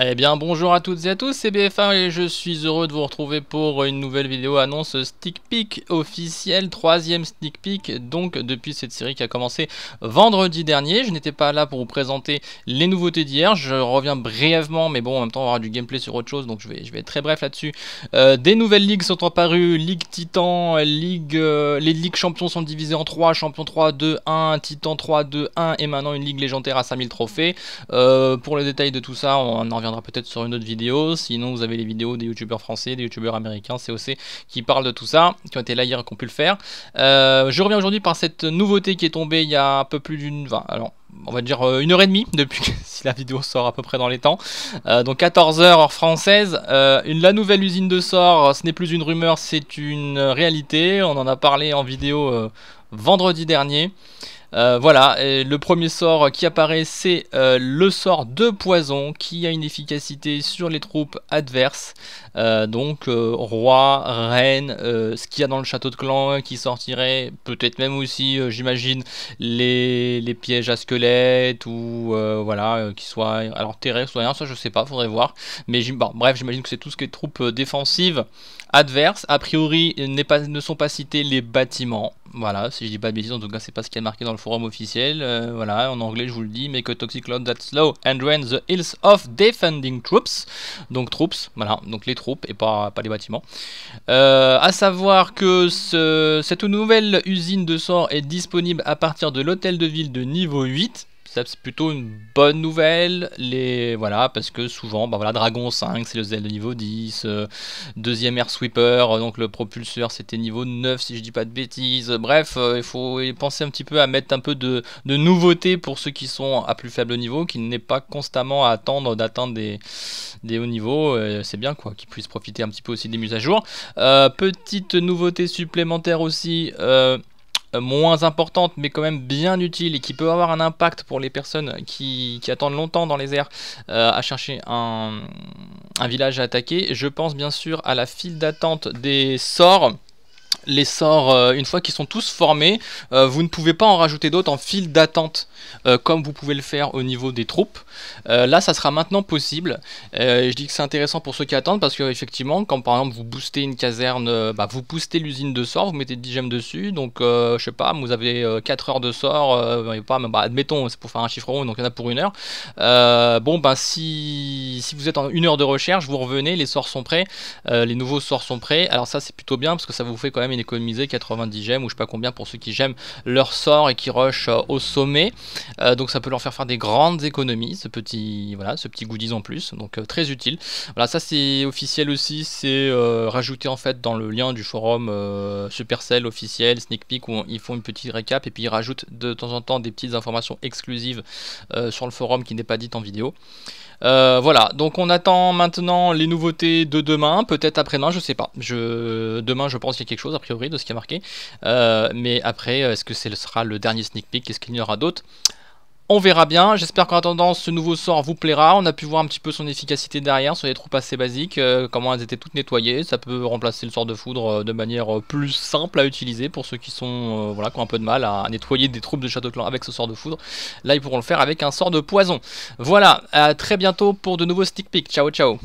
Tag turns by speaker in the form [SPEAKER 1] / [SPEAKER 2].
[SPEAKER 1] Eh bien bonjour à toutes et à tous, c'est BF1 et je suis heureux de vous retrouver pour une nouvelle vidéo annonce Stick Peek officielle, troisième Stick Peek donc depuis cette série qui a commencé vendredi dernier. Je n'étais pas là pour vous présenter les nouveautés d'hier, je reviens brièvement mais bon en même temps on aura du gameplay sur autre chose donc je vais, je vais être très bref là-dessus. Euh, des nouvelles ligues sont apparues, Ligue Titan, Ligue, euh, les ligues champions sont divisées en 3, Champion 3, 2, 1, Titan 3, 2, 1 et maintenant une Ligue légendaire à 5000 trophées. Euh, pour le détail de tout ça on en reviendra peut-être sur une autre vidéo. Sinon, vous avez les vidéos des youtubeurs français, des youtubeurs américains, COC, qui parlent de tout ça, qui ont été là hier et qui ont pu le faire. Euh, je reviens aujourd'hui par cette nouveauté qui est tombée il y a un peu plus d'une... Enfin, alors, on va dire euh, une heure et demie depuis que, si la vidéo sort à peu près dans les temps. Euh, donc 14h heure française. une, la nouvelle usine de sort, ce n'est plus une rumeur, c'est une réalité. On en a parlé en vidéo vendredi dernier. Euh, voilà, le premier sort qui apparaît, c'est euh, le sort de poison qui a une efficacité sur les troupes adverses. Euh, donc roi, reine, ce qu'il y a dans le château de clan qui sortirait, peut-être même aussi, j'imagine, les, pièges à squelettes ou voilà, qui soit, alors terrestres ou rien, ça je sais pas, faudrait voir. Mais bref, j'imagine que c'est tout ce qui est troupes défensives adverses. A priori, ne sont pas cités les bâtiments. Voilà, si je dis pas de bêtises, en tout cas, c'est pas ce qui est marqué dans le forum officiel. Euh, voilà, en anglais, je vous le dis, make a toxic load that slow and drain the hills of defending troops. Donc, troops, voilà, donc les troupes et pas, pas les bâtiments. A euh, à savoir que cette nouvelle usine de sang est disponible à partir de l'hôtel de ville de niveau 8 c'est plutôt une bonne nouvelle. Les, voilà, parce que souvent, bah, voilà, Dragon 5, c'est le Zelda niveau 10. Euh, deuxième Air Sweeper, euh, donc le propulseur, c'était niveau 9, si je dis pas de bêtises. Bref, euh, il faut penser un petit peu à mettre un peu de, de nouveauté pour ceux qui sont à plus faible niveau, qui n'est pas constamment à attendre d'atteindre des, des hauts niveaux. c'est bien, quoi, qu'ils puissent profiter un petit peu aussi des mises à jour. petite nouveauté supplémentaire aussi. Euh, moins importante mais quand même bien utile et qui peut avoir un impact pour les personnes qui, attendent longtemps dans les airs euh, à chercher un, un village à attaquer. Je pense bien sûr à la file d'attente des sorts les sorts, euh, une fois qu'ils sont tous formés, euh, vous ne pouvez pas en rajouter d'autres en file d'attente, euh, comme vous pouvez le faire au niveau des troupes. là, ça sera maintenant possible. je dis que c'est intéressant pour ceux qui attendent, parce que effectivement quand par exemple vous boostez une caserne, bah, vous boostez l'usine de sorts, vous mettez 10 gemmes dessus, donc je sais pas, vous avez 4 heures de sorts, pas, bah, admettons, c'est pour faire un chiffre rond, donc il y en a pour une heure. bon, bah, si vous êtes en une heure de recherche, vous revenez, les sorts sont prêts, les nouveaux sorts sont prêts. Alors ça, c'est plutôt bien, parce que ça vous fait quand même économiser 90 gemmes ou je sais pas combien pour ceux qui j'aime leur sort et qui rush au sommet. Euh, donc ça peut leur faire faire des grandes économies, ce petit, voilà, ce petit goodies en plus. Donc euh, très utile. Voilà, ça c'est officiel aussi, c'est euh, rajouté en fait dans le lien du forum Supercell officiel, Sneak Peek, où ils font une petite récap et puis ils rajoutent de temps en temps des petites informations exclusives sur le forum qui n'est pas dite en vidéo. voilà, donc on attend maintenant les nouveautés de demain, peut-être après-demain, je sais pas. Je... Demain, je pense qu'il y a quelque chose priori, de ce qui a marqué. Euh, mais après, est-ce que ce sera le dernier sneak peek Est-ce qu'il y en aura d'autres on verra bien, j'espère qu'en attendant ce nouveau sort vous plaira, on a pu voir un petit peu son efficacité derrière sur les troupes assez basiques, euh, comment elles étaient toutes nettoyées, ça peut remplacer le sort de foudre euh, de manière plus simple à utiliser pour ceux qui sont voilà, ont un peu de mal à nettoyer des troupes de Château Clan avec ce sort de foudre, là ils pourront le faire avec un sort de poison. Voilà, à très bientôt pour de nouveaux sneak peeks, ciao ciao